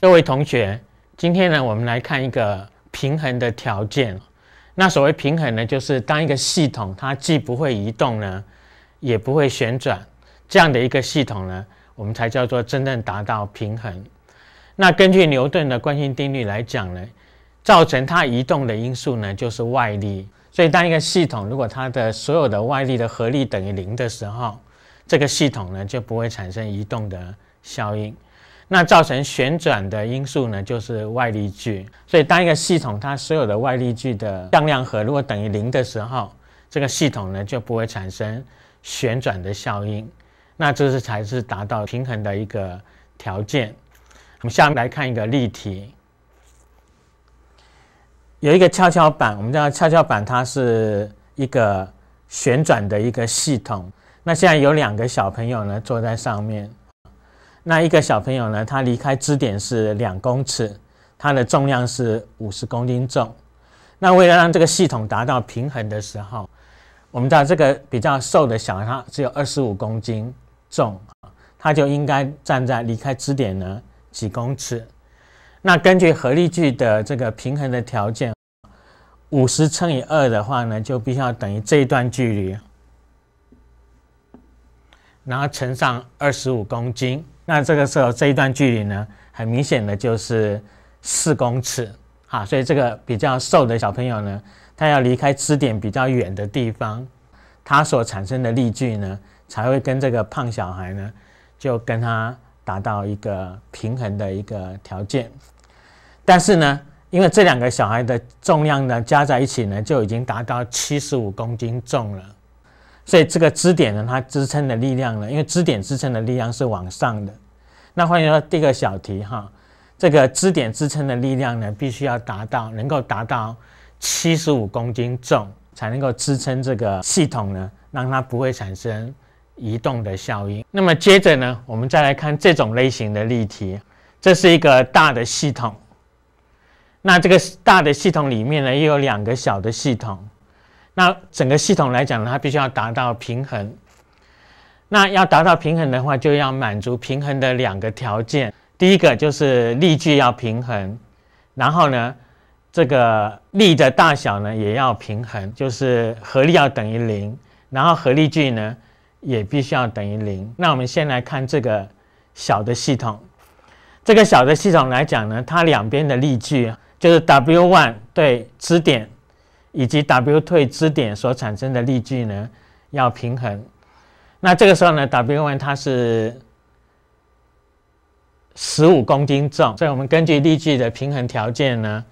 各位同学，今天呢，我们来看一个平衡的条件。那所谓平衡呢，就是当一个系统它既不会移动呢，也不会旋转，这样的一个系统呢，我们才叫做真正达到平衡。那根据牛顿的惯性定律来讲呢，造成它移动的因素呢，就是外力。所以，当一个系统如果它的所有的外力的合力等于零的时候，这个系统呢，就不会产生移动的效应。那造成旋转的因素呢，就是外力矩。所以，当一个系统它所有的外力矩的向量和如果等于零的时候，这个系统呢就不会产生旋转的效应。那这是才是达到平衡的一个条件。我们下面来看一个例题，有一个跷跷板，我们知道跷跷板，它是一个旋转的一个系统。那现在有两个小朋友呢坐在上面。那一个小朋友呢？他离开支点是两公尺，他的重量是五十公斤重。那为了让这个系统达到平衡的时候，我们知道这个比较瘦的小孩只有二十五公斤重，他就应该站在离开支点呢几公尺。那根据合力距的这个平衡的条件，五十乘以二的话呢，就必须要等于这一段距离，然后乘上二十五公斤。那这个时候这一段距离呢，很明显的就是四公尺啊，所以这个比较瘦的小朋友呢，他要离开支点比较远的地方，他所产生的力矩呢，才会跟这个胖小孩呢，就跟他达到一个平衡的一个条件。但是呢，因为这两个小孩的重量呢，加在一起呢，就已经达到七十五公斤重了。所以这个支点呢，它支撑的力量呢，因为支点支撑的力量是往上的。那换句话说，第一个小题哈，这个支点支撑的力量呢，必须要达到能够达到七十五公斤重，才能够支撑这个系统呢，让它不会产生移动的效应。那么接着呢，我们再来看这种类型的例题，这是一个大的系统，那这个大的系统里面呢，又有两个小的系统。那整个系统来讲呢，它必须要达到平衡。那要达到平衡的话，就要满足平衡的两个条件。第一个就是力矩要平衡，然后呢，这个力的大小呢也要平衡，就是合力要等于零，然后合力矩呢也必须要等于零。那我们先来看这个小的系统，这个小的系统来讲呢，它两边的力矩就是 W one 对支点。以及 W 退支点所产生的力矩呢，要平衡。那这个时候呢，W one 它是十五公斤重，所以我们根据力矩的平衡条件呢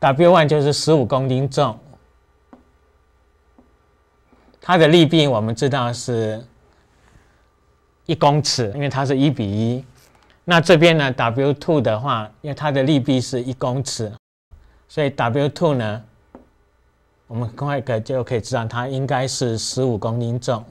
，W one 就是十五公斤重，它的力臂我们知道是一公尺，因为它是一比一。那这边呢，W two 的话，因为它的力臂是一公尺，所以 W two 呢。我们很快可就可以知道它应该是十五公斤重。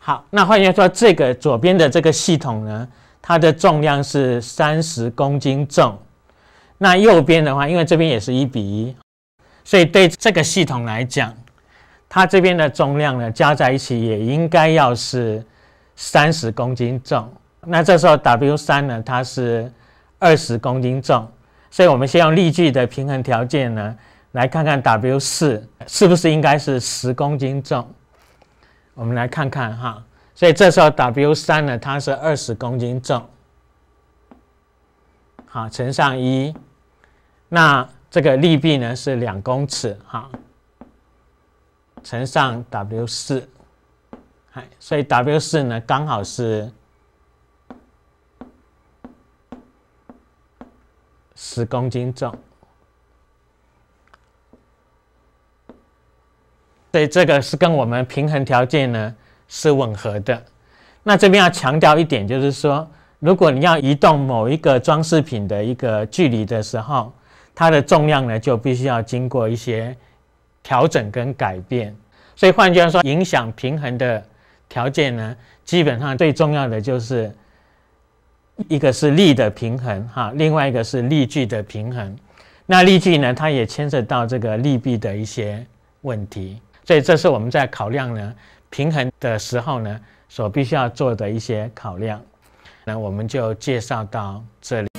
好，那换句话说，这个左边的这个系统呢，它的重量是三十公斤重。那右边的话，因为这边也是一比一，所以对这个系统来讲，它这边的重量呢，加在一起也应该要是三十公斤重。那这时候 W 三呢？它是二十公斤重，所以我们先用力矩的平衡条件呢，来看看 W 四是不是应该是十公斤重。我们来看看哈，所以这时候 W 三呢，它是二十公斤重，好乘上一，那这个力臂呢是两公尺哈，乘上 W 四，哎，所以 W 四呢刚好是。十公斤重，对，这个是跟我们平衡条件呢是吻合的。那这边要强调一点，就是说，如果你要移动某一个装饰品的一个距离的时候，它的重量呢就必须要经过一些调整跟改变。所以换句话说，影响平衡的条件呢，基本上最重要的就是。一个是力的平衡哈，另外一个是力矩的平衡。那力矩呢，它也牵涉到这个力臂的一些问题，所以这是我们在考量呢平衡的时候呢所必须要做的一些考量。那我们就介绍到这里。